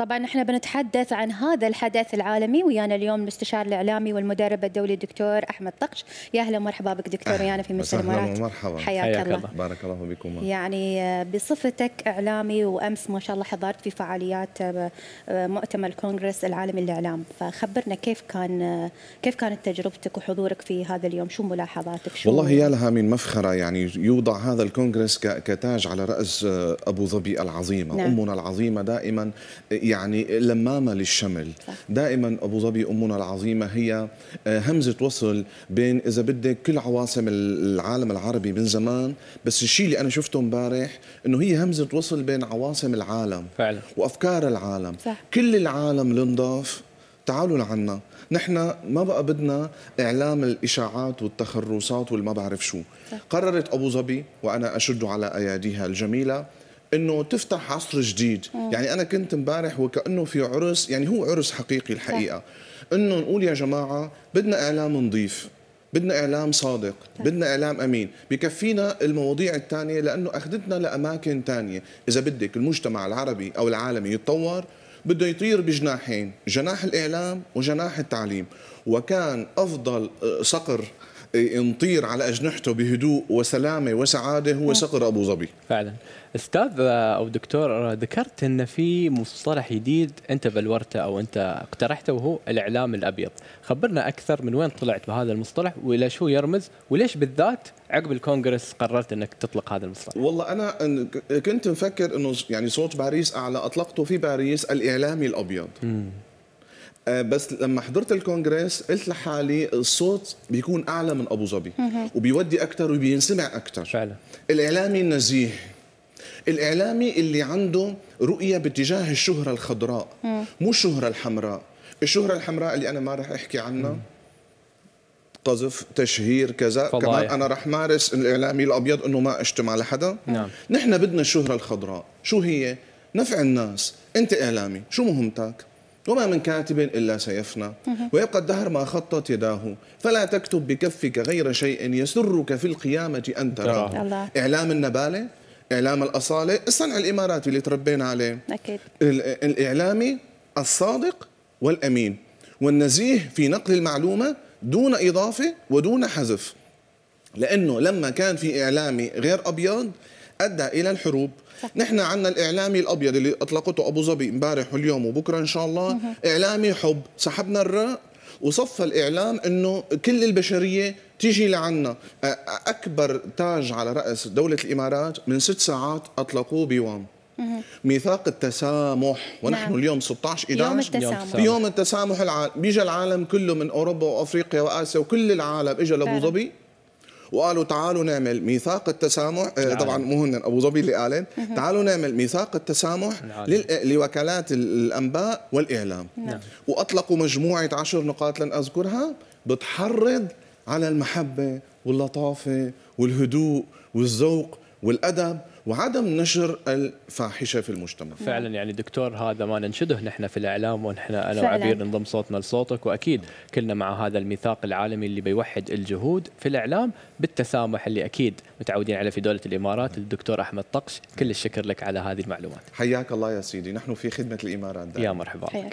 طبعا احنا بنتحدث عن هذا الحدث العالمي ويانا اليوم المستشار الاعلامي والمدرب الدولي الدكتور احمد طقش يا اهلا ومرحبا بك دكتور ويانا في مجلس الامارات مرحبا حياك, حياك الله. الله بارك الله بكم يعني آه، بصفتك اعلامي وامس ما شاء الله حضرت في فعاليات آه، آه، مؤتمر الكونغرس العالمي للاعلام فخبرنا كيف كان كيف كانت تجربتك وحضورك في هذا اليوم شو ملاحظاتك شو والله يا لها من مفخره يعني يوضع هذا الكونغرس كتاج على راس ابو ظبي العظيمه نعم. امنا العظيمه دائما يعني لمامة للشمل صح. دائما أبو ظبي أمنا العظيمة هي آه، همزة وصل بين إذا بدك كل عواصم العالم العربي من زمان بس الشيء اللي أنا شفته امبارح أنه هي همزة وصل بين عواصم العالم فعلا. وأفكار العالم صح. كل العالم لنضاف تعالوا لعنا نحن ما بقى بدنا اعلام الاشاعات والتخرصات والما بعرف شو صح. قررت ابو ظبي وانا اشد على اياديها الجميله انه تفتح عصر جديد مم. يعني انا كنت امبارح وكانه في عرس يعني هو عرس حقيقي الحقيقه انه نقول يا جماعه بدنا اعلام نظيف بدنا اعلام صادق بدنا اعلام امين بكفينا المواضيع الثانيه لانه اخذتنا لاماكن ثانيه اذا بدك المجتمع العربي او العالمي يتطور بده يطير بجناحين جناح الاعلام وجناح التعليم وكان افضل آه، صقر نطير على أجنحته بهدوء وسلامة وسعادة هو نعم. صقر أبو ظبي فعلا أستاذ أو دكتور ذكرت أن في مصطلح جديد أنت بلورته أو أنت اقترحته وهو الإعلام الأبيض خبرنا أكثر من وين طلعت بهذا المصطلح وإلى شو يرمز وليش بالذات عقب الكونغرس قررت انك تطلق هذا المصطلح؟ والله انا كنت مفكر انه يعني صوت باريس اعلى اطلقته في باريس الاعلامي الابيض. مم. آه، بس لما حضرت الكونجرس قلت لحالي الصوت بيكون اعلى من ابو ظبي وبيودي اكثر وبينسمع اكثر فعلا الاعلامي النزيه الاعلامي اللي عنده رؤيه باتجاه الشهره الخضراء مو الشهره الحمراء الشهره الحمراء اللي انا ما راح احكي عنها قذف تشهير كذا فضائح. كمان انا راح مارس الاعلامي الابيض انه ما اشتم على حدا نعم نحن بدنا الشهره الخضراء شو هي نفع الناس انت اعلامي شو مهمتك وما من كاتب إلا سيفنى ويبقى الدهر ما خطت يداه فلا تكتب بكفك غير شيء يسرك في القيامة أن تراه آه. إعلام النبالة إعلام الأصالة الصنع الإماراتي اللي تربينا عليه أكيد. الإعلامي الصادق والأمين والنزيه في نقل المعلومة دون إضافة ودون حذف لأنه لما كان في إعلامي غير أبيض ادى الى الحروب صح. نحن عندنا الاعلامي الابيض اللي اطلقته ابو ظبي امبارح واليوم وبكره ان شاء الله مه. اعلامي حب سحبنا الراء وصفى الاعلام انه كل البشريه تيجي لعنا اكبر تاج على راس دوله الامارات من ست ساعات اطلقوه بيوام ميثاق التسامح ونحن نعم. اليوم 16 11 يوم التسامح بيوم التسامح العالم بيجى العالم كله من اوروبا وافريقيا واسيا وكل العالم اجى لابو ظبي وقالوا تعالوا نعمل ميثاق التسامح العالم. آه، طبعا مو هن ابو ظبي اللي قالت تعالوا نعمل ميثاق التسامح نعم. لل... لوكالات الانباء والاعلام نعم. نعم. واطلقوا مجموعه عشر نقاط لن اذكرها بتحرض على المحبه واللطافه والهدوء والذوق والادب وعدم نشر الفاحشه في المجتمع فعلا يعني دكتور هذا ما ننشده نحن في الاعلام ونحن انا وعبير نضم صوتنا لصوتك واكيد كلنا مع هذا الميثاق العالمي اللي بيوحد الجهود في الاعلام بالتسامح اللي اكيد متعودين عليه في دوله الامارات الدكتور احمد طقش كل الشكر لك على هذه المعلومات حياك الله يا سيدي نحن في خدمه الامارات دائما يا مرحبا